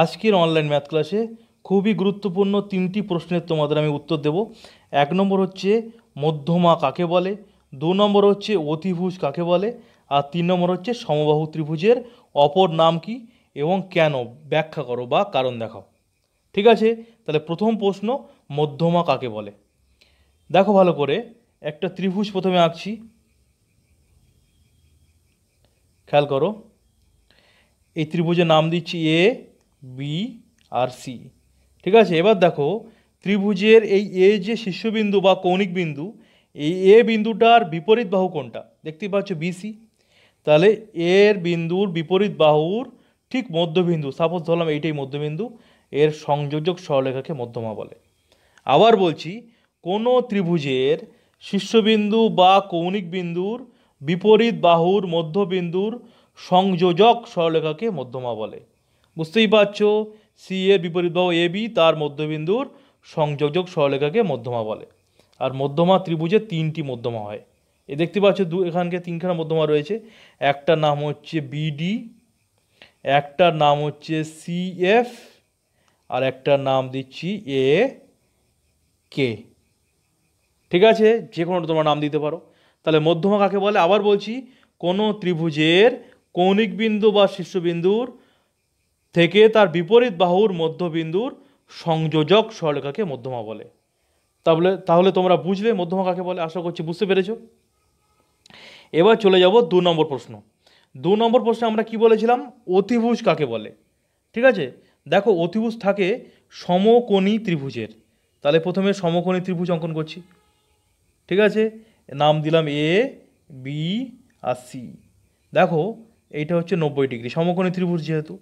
আজকের online math ক্লাসে খুবই গুরুত্বপূর্ণ তিনটি প্রশ্নের তোমাদের আমি উত্তর দেব এক নম্বর হচ্ছে মধ্যমা কাকে বলে দু নম্বর হচ্ছে অতিভুজ কাকে বলে আর তিন নম্বর হচ্ছে সমবাহু ত্রিভুজের অপর নাম কি এবং কেন ব্যাখ্যা করো বা কারণ দেখাও ঠিক আছে তাহলে প্রথম প্রশ্ন মধ্যমা কাকে বলে দেখো ভালো করে একটা ত্রিভুজ প্রথমে আঁকছি খেয়াল করো এই ত্রিভুজের নাম দিচ্ছি এ বি আর সি ঠিক আছে এবার দেখো ত্রিভুজের এই এ যে শীর্ষবিন্দু বা কৌণিক বিন্দু এই এ বিন্দুটার বিপরীত বাহু কোনটা দেখতে পাচ্ছ বিসি তাহলে এর বিন্দুর বিপরীত বাহুর ঠিক মধ্যবিন্দু সাপোজ ধরলাম এইটাই মধ্যবিন্দু এর সংযোজক সরলেখাকে মধ্যমা বলে আবার বলছি কোনো ত্রিভুজের শীর্ষবিন্দু বা কৌণিক বিন্দুর বিপরীত বাহুর মধ্যবিন্দুর সংযোজক সরলেখাকে মধ্যমা বলে বুঝতেই পারছ সি এর বিপরীত বাহু এ বি তার মধ্যবিন্দুর সংযোজক সরলেখাকে মধ্যমা বলে আর মধ্যমা ত্রিভুজে তিনটি মধ্যমা হয় এ দেখতে পাচ্ছ দু এখানকে তিনখানা মধ্যমা রয়েছে একটার নাম হচ্ছে বিডি একটার নাম হচ্ছে সিএফ আর একটার নাম দিচ্ছি এ কে ঠিক আছে যে কোনো তোমার নাম দিতে পারো তাহলে মধ্যমা কাকে বলে আবার বলছি কোনো ত্রিভুজের কৌণিক বিন্দু বা শীর্ষবিন্দুর থেকে তার বিপরীত বাহুর মধ্যবিন্দুর সংযোজক সরলেখাকে মধ্যমা বলে তাহলে তাহলে তোমরা বুঝলে মধ্যমা কাকে বলে আশা করছি বুঝতে পেরেছ এবার চলে যাব দু নম্বর প্রশ্ন দু নম্বর প্রশ্নে আমরা কি বলেছিলাম অতিভুজ কাকে বলে ঠিক আছে দেখো অতিভুজ থাকে সমকোণী ত্রিভুজের তাহলে প্রথমে সমকোণী ত্রিভুজ অঙ্কন করছি ঠিক আছে নাম দিলাম এ বি আর সি দেখো এইটা হচ্ছে নব্বই ডিগ্রি সমকোণী ত্রিভুজ যেহেতু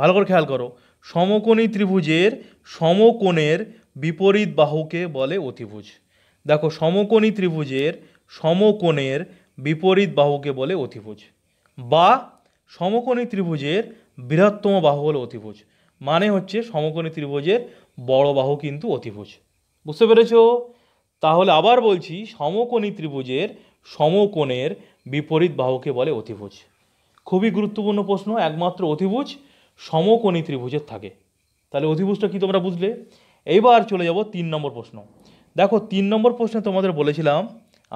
ভালো করে খেয়াল করো সমকোণী ত্রিভুজের সমকোণের বিপরীত বাহুকে বলে অতিভুজ দেখো সমকোণী ত্রিভুজের সমকোণের বিপরীত বাহুকে বলে অতিভুজ বা সমকোণী ত্রিভুজের বৃহত্তম বাহু হলো অতিভুজ মানে হচ্ছে সমকোণী ত্রিভুজের বড় বাহু কিন্তু অতিভুজ বুঝতে পেরেছ তাহলে আবার বলছি সমকোণী ত্রিভুজের সমকোণের বিপরীত বাহুকে বলে অতিভুজ খুবই গুরুত্বপূর্ণ প্রশ্ন একমাত্র অধিভুজ সমকোণী ত্রিভুজের থাকে তাহলে অধিভুজটা কি তোমরা বুঝলে এইবার চলে যাব তিন নম্বর প্রশ্ন দেখো তিন নম্বর প্রশ্নে তোমাদের বলেছিলাম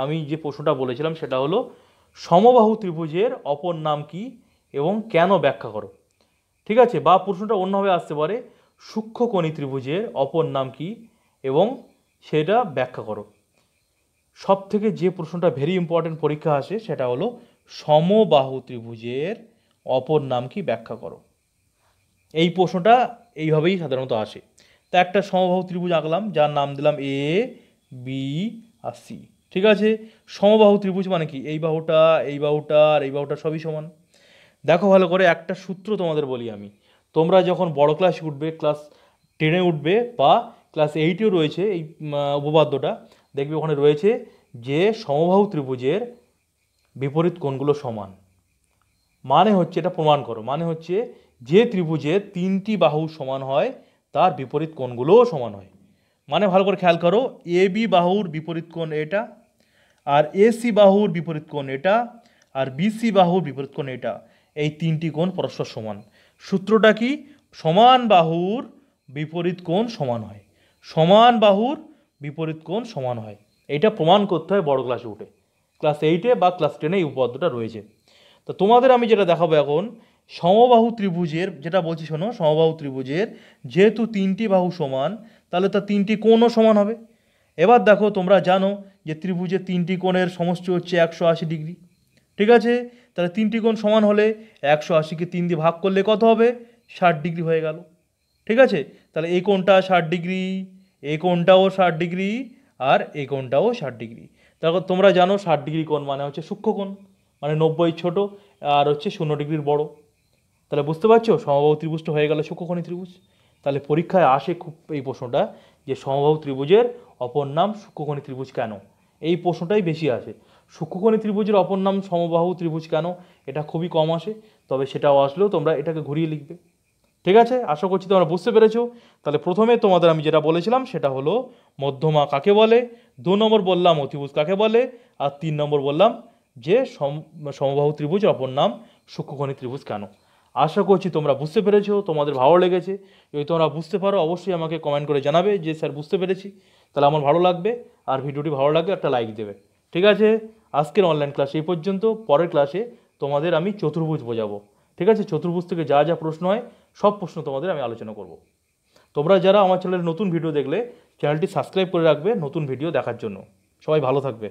আমি যে প্রশ্নটা বলেছিলাম সেটা হলো সমবাহু ত্রিভুজের অপর নাম কি এবং কেন ব্যাখ্যা করো ঠিক আছে বা প্রশ্নটা অন্যভাবে আসতে পারে সূক্ষ্মকণী ত্রিভুজের অপর নাম কি এবং সেটা ব্যাখ্যা করো সব থেকে যে প্রশ্নটা ভেরি ইম্পর্টেন্ট পরীক্ষা আসে সেটা হলো সমবাহু ত্রিভুজের অপর নাম কি ব্যাখ্যা করো এই প্রশ্নটা এইভাবেই সাধারণত আসে তা একটা সমবাহু ত্রিভুজ আঁকলাম যার নাম দিলাম এ বি আর সি ঠিক আছে সমবাহু ত্রিভুজ মানে কি এই বাহুটা এই বাহুটা আর এই বাহুটা সবই সমান দেখো ভালো করে একটা সূত্র তোমাদের বলি আমি তোমরা যখন বড় ক্লাস উঠবে ক্লাস টেনে উঠবে বা ক্লাস এইটেও রয়েছে এই উপপাদ্যটা দেখবে ওখানে রয়েছে যে সমবাহু ত্রিভুজের বিপরীত কোণগুলো সমান মানে হচ্ছে এটা প্রমাণ করো মানে হচ্ছে যে ত্রিভুজের তিনটি বাহু সমান হয় তার বিপরীত কোণগুলোও সমান হয় মানে ভালো করে খেয়াল করো এ বি বাহুর বিপরীত কোণ এটা আর এসি বাহুর বিপরীত কোণ এটা আর বিসি বাহুর বিপরীত কোণ এটা এই তিনটি কোণ পরস্পর সমান সূত্রটা কি সমান বাহুর বিপরীত কোণ সমান হয় সমান বাহুর বিপরীত কোণ সমান হয় এটা প্রমাণ করতে হয় বড় ক্লাসে উঠে ক্লাস এইটে বা ক্লাস টেনে এই উপপাদ্যটা রয়েছে তো তোমাদের আমি যেটা দেখাবো এখন সমবাহু ত্রিভুজের যেটা বলছি শোনো সমবাহু ত্রিভুজের যেহেতু তিনটি বাহু সমান তাহলে তার তিনটি কোণও সমান হবে এবার দেখো তোমরা জানো যে ত্রিভুজের তিনটি কোণের সমষ্টি হচ্ছে একশো আশি ডিগ্রি ঠিক আছে তাহলে তিনটি কোণ সমান হলে একশো আশিকে তিন দিয়ে ভাগ করলে কত হবে ষাট ডিগ্রি হয়ে গেল ঠিক আছে তাহলে এই কোণটা ষাট ডিগ্রি এই কোণটাও ষাট ডিগ্রি আর এই কোণটাও ষাট ডিগ্রি তারপর তোমরা জানো ষাট ডিগ্রি কোণ মানে হচ্ছে সূক্ষ্ম কোণ মানে নব্বই ছোট আর হচ্ছে শূন্য ডিগ্রির বড় তাহলে বুঝতে পারছো সমবাহু ত্রিভুজটা হয়ে গেল সূক্ষ্মকোণী ত্রিভুজ তাহলে পরীক্ষায় আসে খুব এই প্রশ্নটা যে সমবাহু ত্রিভুজের অপর নাম সূক্ষ্মকোণী ত্রিভুজ কেন এই প্রশ্নটাই বেশি আসে সূক্ষ্মকোণী ত্রিভুজের অপর নাম সমবাহু ত্রিভুজ কেন এটা খুবই কম আসে তবে সেটাও আসলেও তোমরা এটাকে ঘুরিয়ে লিখবে ঠিক আছে আশা করছি তোমরা বুঝতে পেরেছো তাহলে প্রথমে তোমাদের আমি যেটা বলেছিলাম সেটা হলো মধ্যমা কাকে বলে দু নম্বর বললাম অতিভুজ কাকে বলে আর তিন নম্বর বললাম যে সমবাহু ত্রিভুজ অপর নাম সূক্ষ্মঘনী ত্রিভুজ কেন আশা করছি তোমরা বুঝতে পেরেছো তোমাদের ভালো লেগেছে যদি তোমরা বুঝতে পারো অবশ্যই আমাকে কমেন্ট করে জানাবে যে স্যার বুঝতে পেরেছি তাহলে আমার ভালো লাগবে আর ভিডিওটি ভালো লাগবে একটা লাইক দেবে ঠিক আছে আজকের অনলাইন ক্লাস এই পর্যন্ত পরের ক্লাসে তোমাদের আমি চতুর্ভুজ বোঝাবো ঠিক আছে চতুর্ভুজ থেকে যা যা প্রশ্ন হয় সব প্রশ্ন তোমাদের আমি আলোচনা করব তোমরা যারা আমার চ্যানেলের নতুন ভিডিও দেখলে চ্যানেলটি সাবস্ক্রাইব করে রাখবে নতুন ভিডিও দেখার জন্য সবাই ভালো থাকবে